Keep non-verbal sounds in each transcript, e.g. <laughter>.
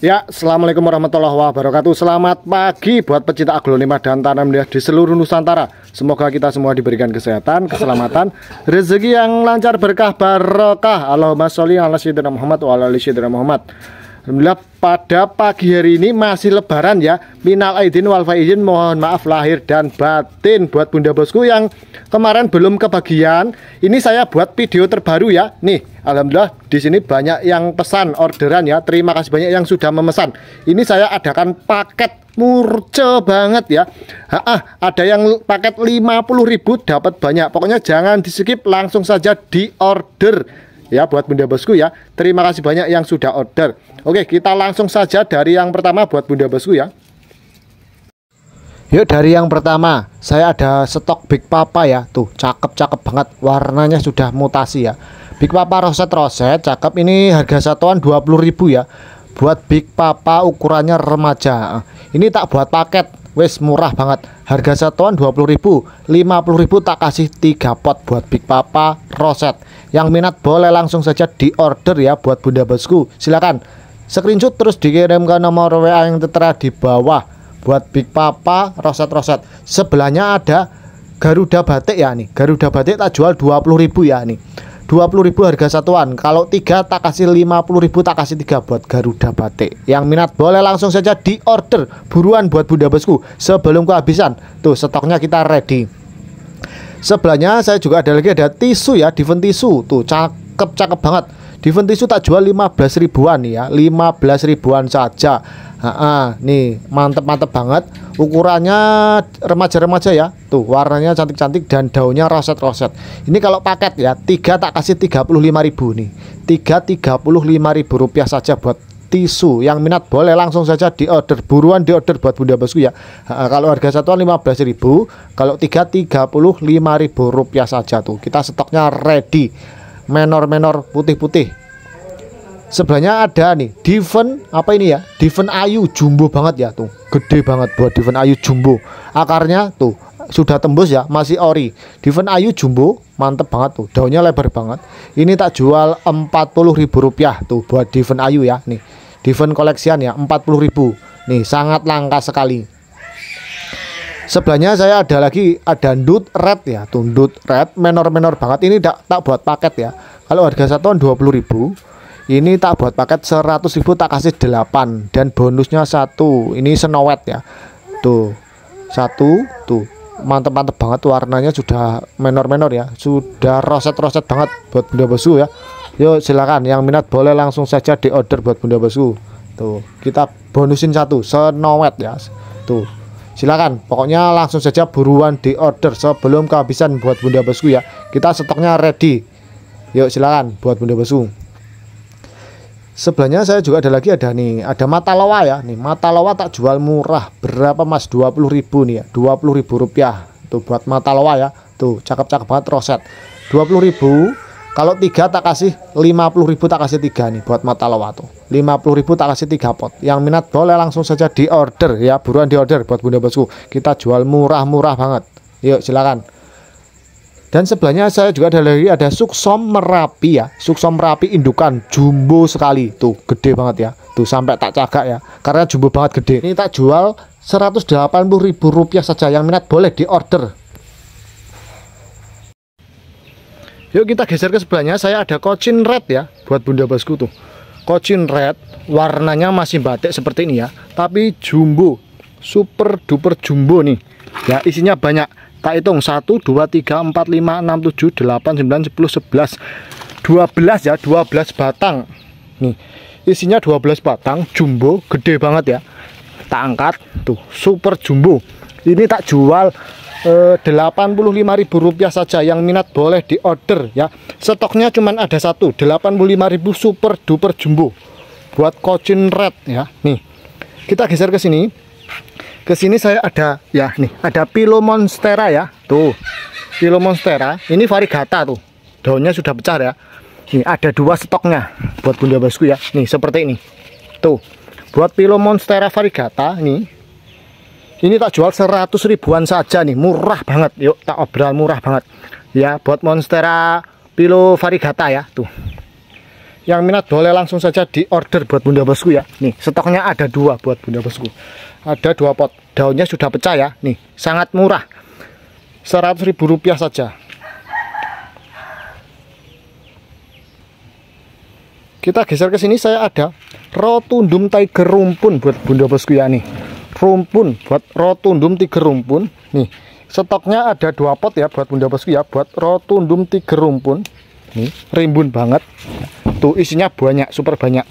Ya, Assalamualaikum warahmatullahi wabarakatuh Selamat pagi buat pecinta aglonema dan tanam liar ya, di seluruh Nusantara Semoga kita semua diberikan kesehatan, keselamatan <laughs> Rezeki yang lancar, berkah, barokah Allahumma sholli ala sayyidina Muhammad wa ala Muhammad Alhamdulillah pada pagi hari ini masih lebaran ya Minal aidin wal faizin mohon maaf lahir dan batin Buat bunda bosku yang kemarin belum kebagian Ini saya buat video terbaru ya Nih Alhamdulillah di sini banyak yang pesan orderan ya Terima kasih banyak yang sudah memesan Ini saya adakan paket murce banget ya ah ada yang paket 50.000 dapat banyak Pokoknya jangan di skip langsung saja di order ya buat Bunda Bosku ya. Terima kasih banyak yang sudah order. Oke, kita langsung saja dari yang pertama buat Bunda Bosku ya. Yuk dari yang pertama, saya ada stok Big Papa ya. Tuh, cakep-cakep banget. Warnanya sudah mutasi ya. Big Papa roset-roset, cakep. Ini harga satuan 20.000 ya. Buat Big Papa ukurannya remaja. Ini tak buat paket, wes murah banget. Harga satuan 20.000, 50.000 tak kasih tiga pot buat Big Papa roset. Yang minat boleh langsung saja di order ya buat Bunda Bosku. Silakan screenshot terus dikirim ke nomor WA yang tertera di bawah buat Big Papa roset-roset. Sebelahnya ada Garuda Batik ya nih. Garuda Batik tak jual 20.000 ya nih. ribu harga satuan. Kalau tiga tak kasih ribu tak kasih tiga buat Garuda Batik. Yang minat boleh langsung saja di order buruan buat Bunda Bosku sebelum kehabisan. Tuh stoknya kita ready sebelahnya saya juga ada lagi ada tisu ya Diven tisu tuh cakep cakep banget Diven tisu tak jual 15 ribuan ya 15 ribuan saja ha nih mantep mantep banget ukurannya remaja-remaja ya tuh warnanya cantik-cantik dan daunnya roset-roset ini kalau paket ya tiga tak kasih 35 ribu nih tiga 35 ribu rupiah saja buat tisu yang minat boleh langsung saja di order buruan di order buat bunda bosku ya ha, kalau harga satuan 15.000 kalau lima 35.000 rupiah saja tuh kita stoknya ready menor-menor putih-putih sebelahnya ada nih Diven apa ini ya Diven Ayu jumbo banget ya tuh gede banget buat Diven Ayu jumbo akarnya tuh sudah tembus ya masih ori Diven Ayu jumbo mantep banget tuh daunnya lebar banget ini tak jual 40.000 rupiah tuh buat Diven Ayu ya nih Diven koleksian ya 40.000 nih sangat langka sekali sebelahnya saya ada lagi ada Dut red ya tundut red menor-menor banget ini tak, tak buat paket ya kalau harga satuan 20.000 ini tak buat paket 100.000 tak kasih 8 dan bonusnya satu ini senowet ya tuh satu tuh mantep-mantep banget warnanya sudah menor-menor ya sudah roset-roset banget buat benda besu ya Yuk silakan yang minat boleh langsung saja di order buat bunda bosku. Tuh, kita bonusin satu senowet ya. Tuh. Silakan, pokoknya langsung saja buruan di order sebelum kehabisan buat bunda bosku ya. Kita stoknya ready. Yuk silakan buat bunda bosku. Sebelahnya saya juga ada lagi ada nih, ada mata lawa ya. Nih, mata lawa tak jual murah. Berapa Mas? ribu nih ya. ribu rupiah. Tuh buat mata lawa ya. Tuh, cakep-cakep banget roset. ribu kalau tiga tak kasih 50 ribu tak kasih tiga nih buat mata lawato 50 ribu tak kasih tiga pot yang minat boleh langsung saja di order ya buruan di order buat bunda bosku kita jual murah-murah banget yuk silakan dan sebelahnya saya juga ada lagi ada suksom merapi ya suksom merapi indukan jumbo sekali tuh gede banget ya tuh sampai tak cagak ya karena jumbo banget gede ini tak jual 180 ribu rupiah saja yang minat boleh di order Yuk kita geser ke sebelahnya. Saya ada kocin red ya buat Bunda Bosku tuh. Kocin red warnanya masih batik seperti ini ya, tapi jumbo. Super duper jumbo nih. Ya, isinya banyak. Tak hitung 1 2 3 4 5 6 7 8 9 10 11 12 ya, 12 batang. Nih. Isinya 12 batang jumbo, gede banget ya. Tak angkat tuh, super jumbo. Ini tak jual Eh, lima ribu rupiah saja yang minat boleh di order ya stoknya cuman ada satu ribu super duper jumbo buat kocin red ya nih kita geser ke sini ke sini saya ada ya nih ada pilo monstera ya tuh pilo monstera ini varigata tuh daunnya sudah pecah ya nih ada dua stoknya buat bunda basku ya nih seperti ini tuh buat pilo monstera varigata nih ini tak jual 100 ribuan saja nih murah banget yuk tak obral murah banget ya buat monstera pilo varigata ya tuh yang minat boleh langsung saja di order buat bunda bosku ya nih stoknya ada dua buat bunda bosku ada dua pot daunnya sudah pecah ya nih sangat murah 100 ribu rupiah saja kita geser ke sini saya ada rotundum tiger rumpun buat bunda bosku ya nih rumpun buat rotundum tiga rumpun nih stoknya ada dua pot ya buat bunda bosku ya buat rotundum tiga rumpun nih rimbun banget tuh isinya banyak super banyak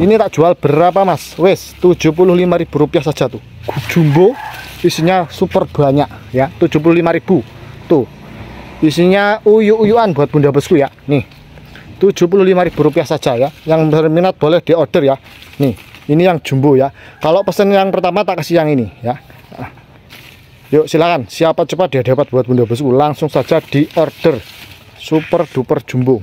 ini tak jual berapa mas wes 75.000 rupiah saja tuh jumbo isinya super banyak ya 75.000 tuh isinya uyu-uyuan buat bunda bosku ya nih 75.000 rupiah saja ya yang berminat boleh di order ya nih ini yang jumbo ya kalau pesen yang pertama tak kasih yang ini ya yuk silakan siapa cepat dia dapat buat bunda bosku langsung saja di order super duper jumbo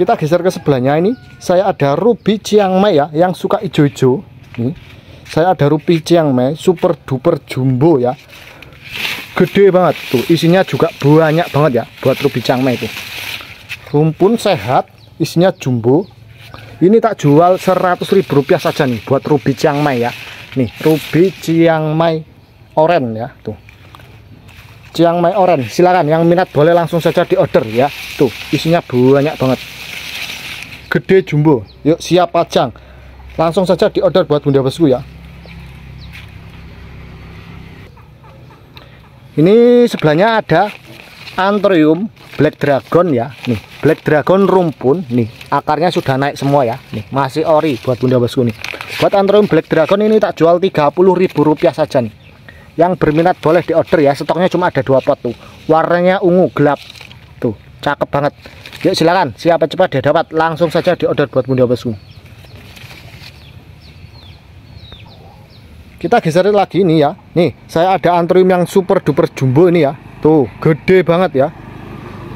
kita geser ke sebelahnya ini saya ada ruby Chiang Mai ya yang suka ijo-ijo ini saya ada ruby Chiang Mai super duper jumbo ya gede banget tuh isinya juga banyak banget ya buat ruby Chiang Mai itu rumpun sehat isinya jumbo ini tak jual 100 ribu rupiah saja nih buat ruby Chiang Mai ya nih ruby Chiang Mai oren ya tuh Chiang Mai oren silakan yang minat boleh langsung saja di order ya tuh isinya banyak banget gede jumbo yuk siap pajang langsung saja di order buat bunda bosku ya ini sebelahnya ada antrium black dragon ya nih black dragon rumpun nih akarnya sudah naik semua ya nih masih ori buat bunda bosku nih buat antrium black dragon ini tak jual Rp30.000 saja nih yang berminat boleh di order ya stoknya cuma ada dua pot tuh warnanya ungu gelap tuh cakep banget yuk silakan siapa cepat dia dapat langsung saja di order buat bunda bosku kita geser lagi ini ya nih saya ada antrium yang super duper jumbo ini ya tuh gede banget ya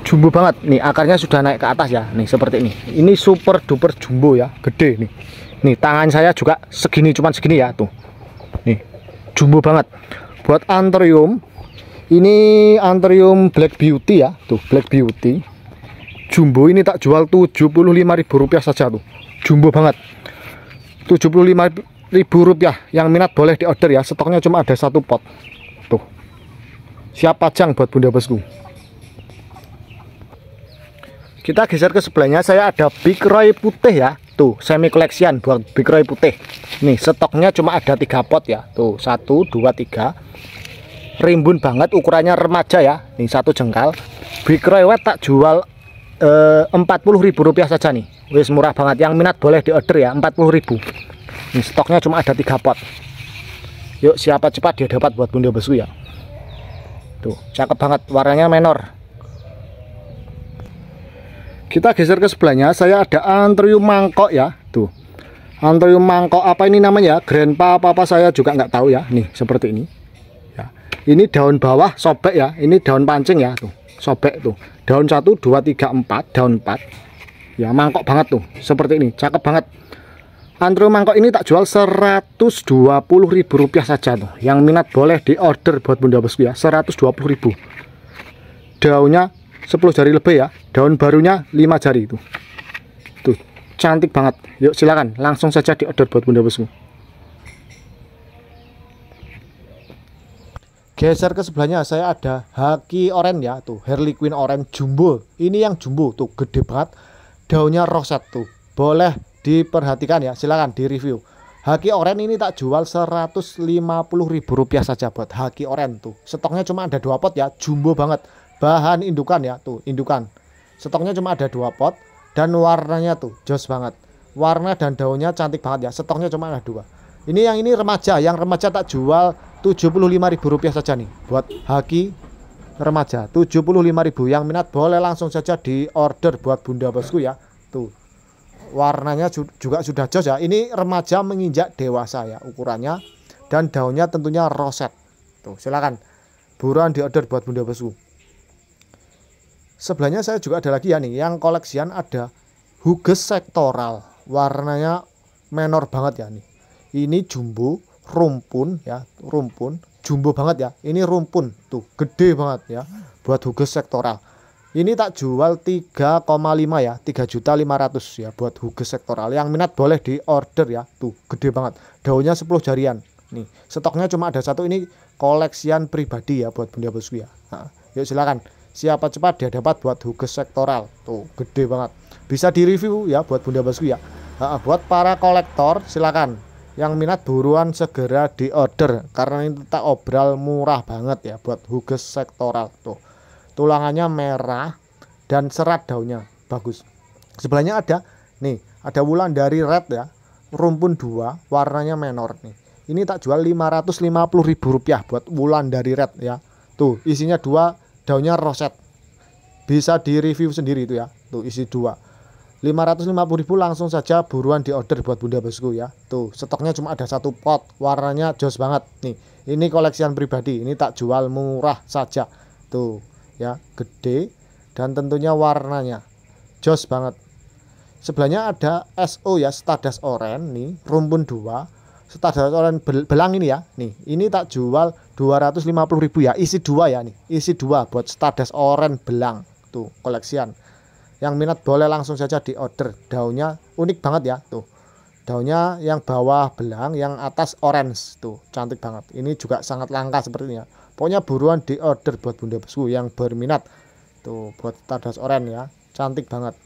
jumbo banget nih akarnya sudah naik ke atas ya nih seperti ini ini super duper jumbo ya gede nih nih tangan saya juga segini cuman segini ya tuh nih jumbo banget buat antrium ini antrium black beauty ya tuh black beauty jumbo ini tak jual Rp75.000 saja tuh jumbo banget Rp75.000 yang minat boleh di order ya stoknya cuma ada satu pot tuh siap pajang buat bunda bosku kita geser ke sebelahnya saya ada Big Roy putih ya tuh semi collection buat Big Roy putih nih stoknya cuma ada tiga pot ya tuh satu dua tiga rimbun banget ukurannya remaja ya nih satu jengkal Big Roy wet tak jual eh, empat puluh ribu rupiah saja nih wis murah banget yang minat boleh di order ya 40.000 nih stoknya cuma ada tiga pot yuk siapa cepat dia dapat buat bunda bosku ya tuh cakep banget warnanya menor kita geser ke sebelahnya saya ada antrium mangkok ya tuh antrium mangkok apa ini namanya grandpa apa apa saya juga nggak tahu ya nih seperti ini ya ini daun bawah sobek ya ini daun pancing ya tuh sobek tuh daun satu dua tiga empat daun empat ya mangkok banget tuh seperti ini cakep banget Antrum mangkok ini tak jual Rp120.000 saja tuh. Yang minat boleh diorder buat Bunda Bosku ya, Rp120.000. Daunnya 10 jari lebih ya. Daun barunya 5 jari itu. Tuh, cantik banget. Yuk silakan langsung saja diorder buat Bunda Bosku. Geser ke sebelahnya saya ada Haki oren ya tuh, Harley Quinn Oren Jumbo. Ini yang Jumbo tuh, gede banget. Daunnya roset tuh. Boleh diperhatikan ya silahkan direview Haki oren ini tak jual rp rupiah saja buat haki oren tuh. Stoknya cuma ada dua pot ya, jumbo banget. Bahan indukan ya, tuh, indukan. Stoknya cuma ada dua pot dan warnanya tuh jos banget. Warna dan daunnya cantik banget ya. Stoknya cuma ada dua. Ini yang ini remaja, yang remaja tak jual rp rupiah saja nih buat haki remaja. 75 75000 yang minat boleh langsung saja di order buat Bunda Bosku ya. Tuh warnanya juga sudah jos ya ini remaja menginjak dewasa ya ukurannya dan daunnya tentunya roset tuh silakan buruan diorder buat bunda besku sebelahnya saya juga ada lagi ya nih yang koleksian ada huges sektoral warnanya menor banget ya nih ini jumbo rumpun ya rumpun jumbo banget ya ini rumpun tuh gede banget ya buat huges sektoral ini tak jual 3,5 ya, 3 juta 500 ya buat hugo sektoral. Yang minat boleh di order ya. Tuh, gede banget. Daunnya 10 jarian. Nih, stoknya cuma ada satu ini koleksian pribadi ya buat bunda bosku ya. Nah, yuk silakan. Siapa cepat dia dapat buat hugo sektoral. Tuh, gede banget. Bisa di review ya buat bunda bosku ya. Nah, buat para kolektor silakan yang minat buruan segera di order karena ini tak obral murah banget ya buat hugo sektoral tuh tulangannya merah dan serat daunnya bagus sebelahnya ada nih ada wulan dari red ya rumpun dua warnanya menor nih ini tak jual 550 ribu rupiah buat wulan dari red ya tuh isinya dua daunnya roset bisa di review sendiri itu ya tuh isi dua 550 ribu langsung saja buruan di order buat bunda bosku ya tuh stoknya cuma ada satu pot warnanya jos banget nih ini koleksian pribadi ini tak jual murah saja tuh ya gede dan tentunya warnanya jos banget sebelahnya ada SO ya Stardust oren nih rumpun dua, Stardust Orange belang ini ya nih ini tak jual 250.000 ya isi dua ya nih isi dua buat Stardust oren belang tuh koleksian yang minat boleh langsung saja di order daunnya unik banget ya tuh daunnya yang bawah belang yang atas orange tuh cantik banget ini juga sangat langka sepertinya pokoknya buruan di order buat bunda bosku yang berminat tuh buat tardas oren ya cantik banget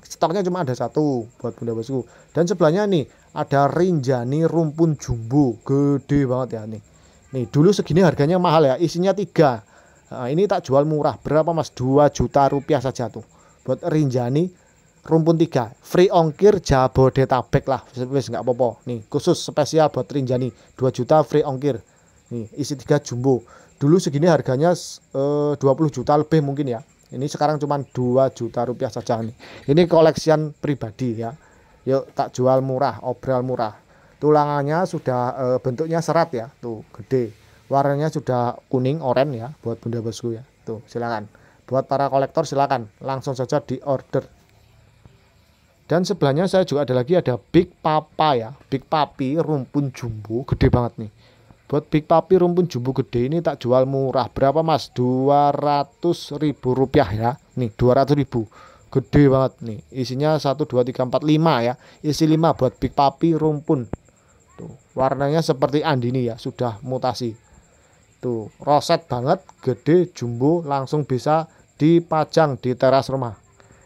stoknya cuma ada satu buat bunda bosku. dan sebelahnya nih ada rinjani rumpun jumbo gede banget ya nih nih dulu segini harganya mahal ya isinya tiga nah, ini tak jual murah berapa mas Dua juta rupiah saja tuh buat rinjani rumpun tiga free ongkir jabodetabek lah wis nggak popo nih khusus spesial buat rinjani dua juta free ongkir Nih, isi tiga jumbo. Dulu segini harganya eh, 20 juta lebih mungkin ya. Ini sekarang cuma 2 juta rupiah saja nih. Ini koleksian pribadi ya. Yuk tak jual murah, obral murah. Tulangannya sudah eh, bentuknya serat ya, tuh gede. Warnanya sudah kuning, oranye ya buat Bunda Bosku ya. Tuh, silakan. Buat para kolektor silakan langsung saja di order. Dan sebelahnya saya juga ada lagi ada Big Papa ya, Big Papi rumpun jumbo, gede banget nih. Buat Big Papi rumpun jumbo gede ini tak jual murah. Berapa Mas? 200 ribu rupiah ya. Nih 200 ribu. Gede banget nih. Isinya 1, 2, 3, 4, 5 ya. Isi 5 buat Big Papi rumpun. Tuh, warnanya seperti andini ya. Sudah mutasi. Tuh, roset banget. Gede, jumbo. Langsung bisa dipajang di teras rumah.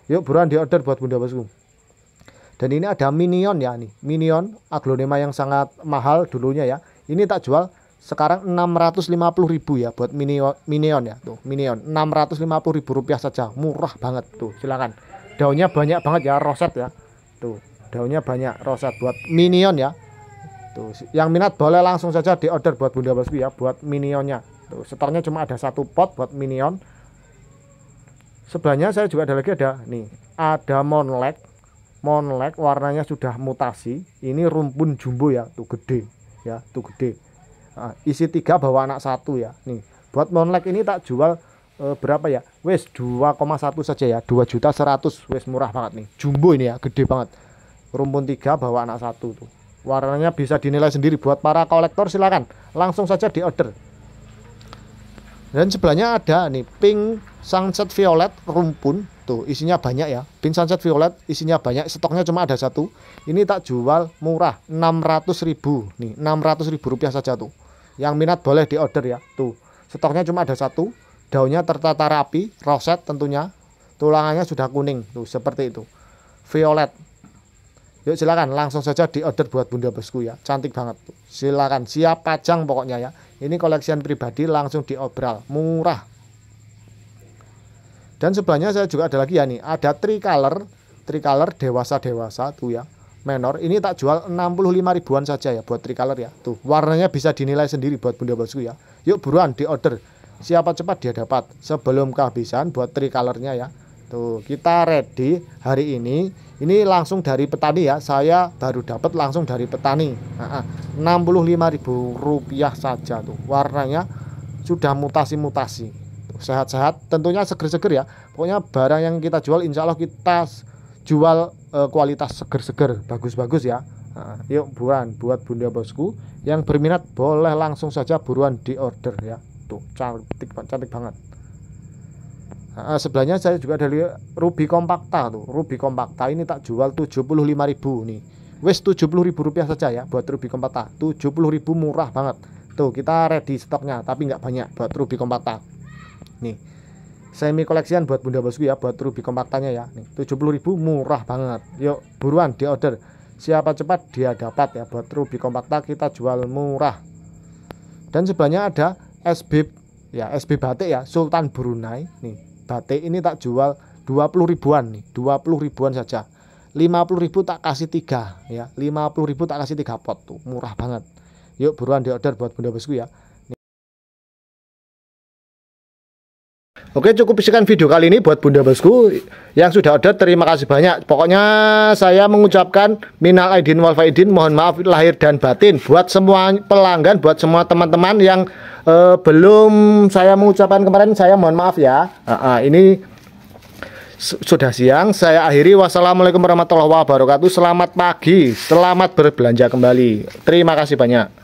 Yuk buruan di order buat Bunda Bosku. Dan ini ada minion ya nih. Minion aglonema yang sangat mahal dulunya ya ini tak jual sekarang 650.000 ya buat minion minion ya tuh minion 650.000 rupiah saja murah banget tuh silakan daunnya banyak banget ya roset ya tuh daunnya banyak roset buat minion ya tuh yang minat boleh langsung saja di order buat Bunda Bosku ya buat minionnya tuh setornya cuma ada satu pot buat minion sebelahnya saya juga ada lagi ada nih ada monlek monlek warnanya sudah mutasi ini rumpun jumbo ya tuh gede ya itu gede nah, isi tiga bawa anak satu ya nih buat monlek ini tak jual e, berapa ya wes 2,1 saja ya 2 juta 100 wes murah banget nih jumbo ini ya gede banget rumpun tiga bawa anak satu tuh warnanya bisa dinilai sendiri buat para kolektor silakan langsung saja di order dan sebelahnya ada nih pink sunset violet rumpun satu isinya banyak ya pink sunset violet isinya banyak stoknya cuma ada satu ini tak jual murah 600.000 nih 600.000 rupiah saja tuh yang minat boleh di order ya tuh stoknya cuma ada satu daunnya tertata rapi roset tentunya tulangannya sudah kuning tuh seperti itu violet yuk silakan langsung saja di order buat bunda bosku ya cantik banget tuh silakan siap pajang pokoknya ya ini koleksian pribadi langsung diobral murah dan sebelahnya saya juga ada lagi ya nih, ada tricolor, tricolor dewasa-dewasa tuh ya, menor. Ini tak jual 65 ribuan saja ya buat tricolor ya. Tuh, warnanya bisa dinilai sendiri buat Bunda Bosku ya. Yuk buruan di order. Siapa cepat dia dapat sebelum kehabisan buat tricolornya ya. Tuh, kita ready hari ini. Ini langsung dari petani ya. Saya baru dapat langsung dari petani. Nah, ribu rupiah saja tuh. Warnanya sudah mutasi-mutasi sehat-sehat tentunya seger-seger ya pokoknya barang yang kita jual insya Allah kita jual uh, kualitas seger-seger bagus-bagus ya nah, yuk buruan buat bunda bosku yang berminat boleh langsung saja buruan di order ya tuh cantik cantik banget nah, sebelahnya saya juga dari ruby kompakta tuh ruby kompakta ini tak jual 75.000 nih wes rp rupiah saja ya buat ruby kompakta 70.000 murah banget tuh kita ready stoknya tapi nggak banyak buat ruby kompakta nih semi koleksian buat bunda bosku ya buat rubi kompaktanya ya nih 70 ribu murah banget yuk buruan di order siapa cepat dia dapat ya buat rubi kompakta kita jual murah dan sebelahnya ada SB ya SB batik ya Sultan Brunei nih batik ini tak jual 20 ribuan nih 20 ribuan saja 50 ribu tak kasih tiga ya 50 ribu tak kasih tiga pot tuh murah banget yuk buruan di order buat bunda bosku ya Oke cukup sekian video kali ini buat Bunda Bosku yang sudah order terima kasih banyak. Pokoknya saya mengucapkan minal aidin wal faidin mohon maaf lahir dan batin buat semua pelanggan buat semua teman-teman yang uh, belum saya mengucapkan kemarin saya mohon maaf ya. Uh, uh, ini sudah siang saya akhiri wassalamualaikum warahmatullahi wabarakatuh. Selamat pagi, selamat berbelanja kembali. Terima kasih banyak.